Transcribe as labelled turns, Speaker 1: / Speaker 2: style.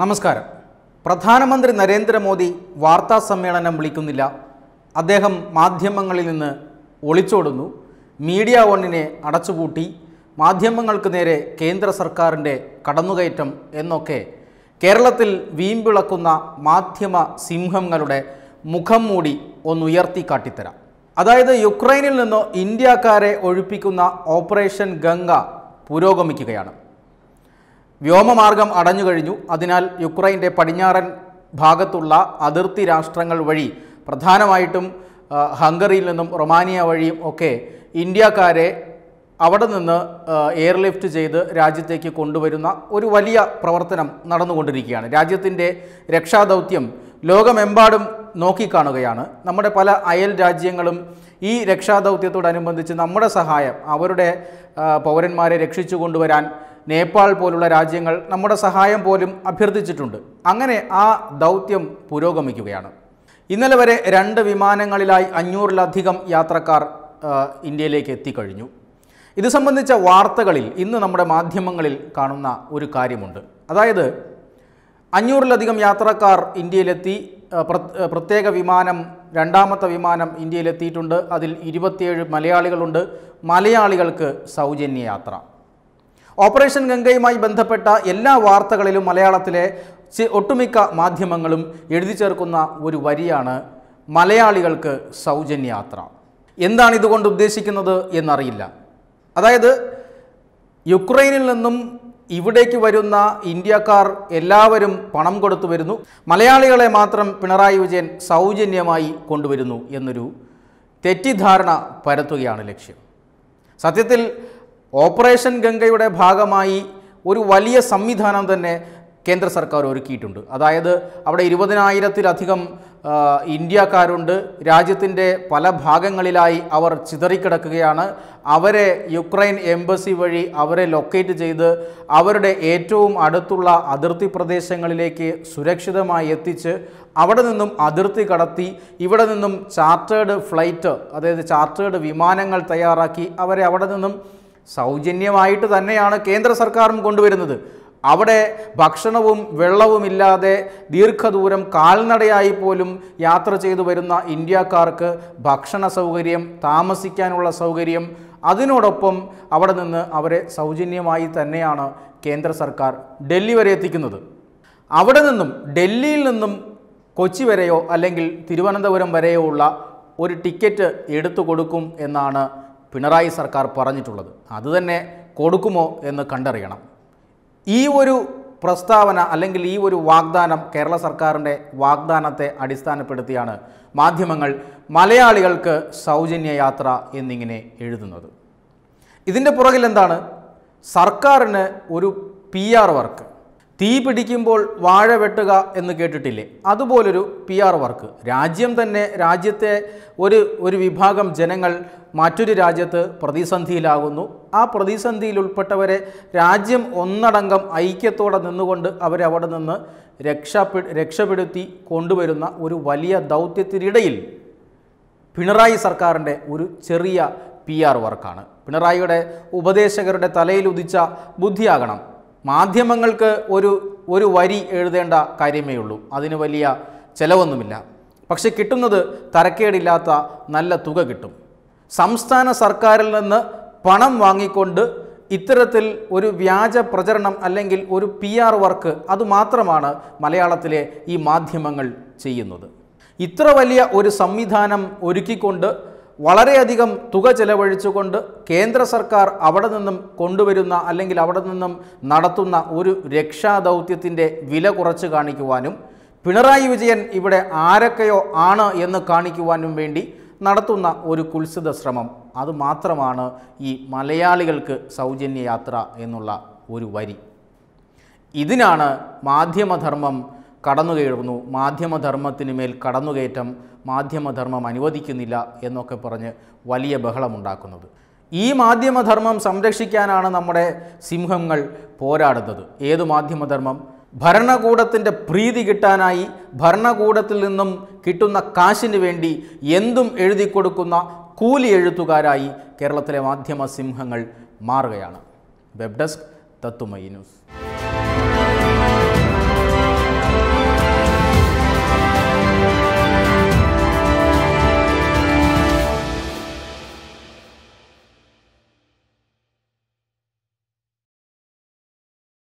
Speaker 1: നമസ്കാരം പ്രധാനമന്ത്രി നരേന്ദ്രമോദി വാർത്താ സമ്മേളനം വിളിക്കുന്നില്ല അദ്ദേഹം മാധ്യമങ്ങളിൽ നിന്ന് ഒളിച്ചോടുന്നു മീഡിയ വണ്ണിനെ അടച്ചുപൂട്ടി മാധ്യമങ്ങൾക്ക് നേരെ കേന്ദ്ര സർക്കാരിൻ്റെ കടന്നുകയറ്റം എന്നൊക്കെ കേരളത്തിൽ വീമ്പിളക്കുന്ന മാധ്യമ സിംഹങ്ങളുടെ മുഖം മൂടി ഒന്നുയർത്തി കാട്ടിത്തരാം അതായത് യുക്രൈനിൽ നിന്നോ ഇന്ത്യക്കാരെ ഒഴിപ്പിക്കുന്ന ഓപ്പറേഷൻ ഗംഗ പുരോഗമിക്കുകയാണ് വ്യോമമാർഗം അടഞ്ഞുകഴിഞ്ഞു അതിനാൽ യുക്രൈൻ്റെ പടിഞ്ഞാറൻ ഭാഗത്തുള്ള അതിർത്തി രാഷ്ട്രങ്ങൾ വഴി പ്രധാനമായിട്ടും ഹംഗറിയിൽ നിന്നും റൊമാനിയ വഴിയും ഒക്കെ ഇന്ത്യക്കാരെ അവിടെ നിന്ന് എയർലിഫ്റ്റ് ചെയ്ത് രാജ്യത്തേക്ക് കൊണ്ടുവരുന്ന ഒരു വലിയ പ്രവർത്തനം നടന്നുകൊണ്ടിരിക്കുകയാണ് രാജ്യത്തിൻ്റെ രക്ഷാദൗത്യം ലോകമെമ്പാടും നോക്കിക്കാണുകയാണ് നമ്മുടെ പല അയൽ രാജ്യങ്ങളും ഈ രക്ഷാദൗത്യത്തോടനുബന്ധിച്ച് നമ്മുടെ സഹായം അവരുടെ പൗരന്മാരെ രക്ഷിച്ചു കൊണ്ടുവരാൻ നേപ്പാൾ പോലുള്ള രാജ്യങ്ങൾ നമ്മുടെ സഹായം പോലും അഭ്യർത്ഥിച്ചിട്ടുണ്ട് അങ്ങനെ ആ ദൗത്യം പുരോഗമിക്കുകയാണ് ഇന്നലെ വരെ രണ്ട് വിമാനങ്ങളിലായി അഞ്ഞൂറിലധികം യാത്രക്കാർ ഇന്ത്യയിലേക്ക് എത്തിക്കഴിഞ്ഞു ഇത് സംബന്ധിച്ച വാർത്തകളിൽ ഇന്ന് നമ്മുടെ മാധ്യമങ്ങളിൽ കാണുന്ന ഒരു കാര്യമുണ്ട് അതായത് അഞ്ഞൂറിലധികം യാത്രക്കാർ ഇന്ത്യയിലെത്തി പ്രത്യേക വിമാനം രണ്ടാമത്തെ വിമാനം ഇന്ത്യയിലെത്തിയിട്ടുണ്ട് അതിൽ ഇരുപത്തിയേഴ് മലയാളികളുണ്ട് മലയാളികൾക്ക് സൗജന്യ യാത്ര ഓപ്പറേഷൻ ഗംഗയുമായി ബന്ധപ്പെട്ട എല്ലാ വാർത്തകളിലും മലയാളത്തിലെ ഒട്ടുമിക്ക മാധ്യമങ്ങളും എഴുതി ചേർക്കുന്ന ഒരു വരിയാണ് മലയാളികൾക്ക് സൗജന്യയാത്ര എന്താണ് ഇതുകൊണ്ട് ഉദ്ദേശിക്കുന്നത് എന്നറിയില്ല അതായത് യുക്രൈനിൽ നിന്നും ഇവിടേക്ക് വരുന്ന ഇന്ത്യക്കാർ എല്ലാവരും പണം കൊടുത്തു വരുന്നു മലയാളികളെ മാത്രം പിണറായി വിജയൻ സൗജന്യമായി കൊണ്ടുവരുന്നു എന്നൊരു തെറ്റിദ്ധാരണ പരത്തുകയാണ് ലക്ഷ്യം സത്യത്തിൽ ഓപ്പറേഷൻ ഗംഗയുടെ ഭാഗമായി ഒരു വലിയ സംവിധാനം തന്നെ കേന്ദ്ര സർക്കാർ ഒരുക്കിയിട്ടുണ്ട് അതായത് അവിടെ ഇരുപതിനായിരത്തിലധികം ഇന്ത്യക്കാരുണ്ട് രാജ്യത്തിൻ്റെ പല ഭാഗങ്ങളിലായി അവർ ചിതറിക്കിടക്കുകയാണ് അവരെ യുക്രൈൻ എംബസി വഴി അവരെ ലൊക്കേറ്റ് ചെയ്ത് അവരുടെ ഏറ്റവും അടുത്തുള്ള അതിർത്തി പ്രദേശങ്ങളിലേക്ക് സുരക്ഷിതമായി എത്തിച്ച് അവിടെ നിന്നും അതിർത്തി കടത്തി ഇവിടെ നിന്നും ചാർട്ടേഡ് ഫ്ലൈറ്റ് അതായത് ചാർട്ടേഡ് വിമാനങ്ങൾ തയ്യാറാക്കി അവരെ അവിടെ നിന്നും സൗജന്യമായിട്ട് തന്നെയാണ് കേന്ദ്ര സർക്കാരും കൊണ്ടുവരുന്നത് അവിടെ ഭക്ഷണവും വെള്ളവുമില്ലാതെ ദീർഘദൂരം കാൽനടയായി പോലും യാത്ര ചെയ്തു വരുന്ന ഇന്ത്യക്കാർക്ക് ഭക്ഷണ സൗകര്യം താമസിക്കാനുള്ള സൗകര്യം അതിനോടൊപ്പം അവിടെ നിന്ന് അവരെ സൗജന്യമായി തന്നെയാണ് കേന്ദ്ര സർക്കാർ ഡൽഹി വരെ എത്തിക്കുന്നത് അവിടെ നിന്നും ഡൽഹിയിൽ നിന്നും കൊച്ചി വരെയോ അല്ലെങ്കിൽ തിരുവനന്തപുരം വരെയോ ഉള്ള ഒരു ടിക്കറ്റ് എടുത്തു കൊടുക്കും എന്നാണ് പിണറായി സർക്കാർ പറഞ്ഞിട്ടുള്ളത് അതുതന്നെ കൊടുക്കുമോ എന്ന് കണ്ടറിയണം ഈ ഒരു പ്രസ്താവന അല്ലെങ്കിൽ ഈ ഒരു വാഗ്ദാനം കേരള സർക്കാരിൻ്റെ വാഗ്ദാനത്തെ അടിസ്ഥാനപ്പെടുത്തിയാണ് മാധ്യമങ്ങൾ മലയാളികൾക്ക് സൗജന്യ യാത്ര എന്നിങ്ങനെ എഴുതുന്നത് ഇതിൻ്റെ പുറകിൽ എന്താണ് സർക്കാരിന് ഒരു പി ആർ വർക്ക് തീ പിടിക്കുമ്പോൾ വാഴ വെട്ടുക എന്ന് കേട്ടിട്ടില്ലേ അതുപോലൊരു പി ആർ വർക്ക് രാജ്യം തന്നെ രാജ്യത്തെ ഒരു ഒരു വിഭാഗം ജനങ്ങൾ മറ്റൊരു രാജ്യത്ത് പ്രതിസന്ധിയിലാകുന്നു ആ പ്രതിസന്ധിയിൽ ഉൾപ്പെട്ടവരെ രാജ്യം ഒന്നടങ്കം ഐക്യത്തോടെ നിന്നുകൊണ്ട് അവരെ അവിടെ നിന്ന് രക്ഷപ്പെ രക്ഷപ്പെടുത്തി കൊണ്ടുവരുന്ന ഒരു വലിയ ദൗത്യത്തിനിടയിൽ പിണറായി സർക്കാരിൻ്റെ ഒരു ചെറിയ പി ആർ വർക്കാണ് പിണറായിയുടെ ഉപദേശകരുടെ തലയിൽ ഉദിച്ച ബുദ്ധിയാകണം മാധ്യമങ്ങൾക്ക് ഒരു ഒരു വരി എഴുതേണ്ട കാര്യമേ ഉള്ളൂ അതിന് വലിയ ചിലവൊന്നുമില്ല പക്ഷെ കിട്ടുന്നത് തരക്കേടില്ലാത്ത നല്ല തുക കിട്ടും സംസ്ഥാന സർക്കാരിൽ നിന്ന് പണം വാങ്ങിക്കൊണ്ട് ഇത്തരത്തിൽ ഒരു വ്യാജ പ്രചരണം അല്ലെങ്കിൽ ഒരു പി ആർ വർക്ക് അതുമാത്രമാണ് മലയാളത്തിലെ ഈ മാധ്യമങ്ങൾ ചെയ്യുന്നത് ഇത്ര വലിയ ഒരു സംവിധാനം ഒരുക്കിക്കൊണ്ട് വളരെയധികം തുക ചെലവഴിച്ചുകൊണ്ട് കേന്ദ്ര സർക്കാർ അവിടെ നിന്നും കൊണ്ടുവരുന്ന അല്ലെങ്കിൽ അവിടെ നിന്നും നടത്തുന്ന ഒരു രക്ഷാദൗത്യത്തിൻ്റെ വില കുറച്ച് കാണിക്കുവാനും പിണറായി വിജയൻ ഇവിടെ ആരൊക്കെയോ ആണ് എന്ന് കാണിക്കുവാനും വേണ്ടി നടത്തുന്ന ഒരു കുൽസിത ശ്രമം അതുമാത്രമാണ് ഈ മലയാളികൾക്ക് സൗജന്യ യാത്ര എന്നുള്ള ഒരു വരി ഇതിനാണ് മാധ്യമധർമ്മം കടന്നുകയറുന്നു മാധ്യമധർമ്മത്തിന് മേൽ കടന്നുകയറ്റം മാധ്യമധർമ്മം അനുവദിക്കുന്നില്ല എന്നൊക്കെ പറഞ്ഞ് വലിയ ബഹളമുണ്ടാക്കുന്നത് ഈ മാധ്യമധർമ്മം സംരക്ഷിക്കാനാണ് നമ്മുടെ സിംഹങ്ങൾ പോരാടുന്നത് ഏത് മാധ്യമധർമ്മം ഭരണകൂടത്തിൻ്റെ പ്രീതി കിട്ടാനായി ഭരണകൂടത്തിൽ നിന്നും കിട്ടുന്ന കാശിന് വേണ്ടി എന്തും എഴുതി കൊടുക്കുന്ന കൂലി എഴുത്തുകാരായി കേരളത്തിലെ മാധ്യമ സിംഹങ്ങൾ മാറുകയാണ് വെബ് ഡെസ്ക് തത്തുമൈ ന്യൂസ്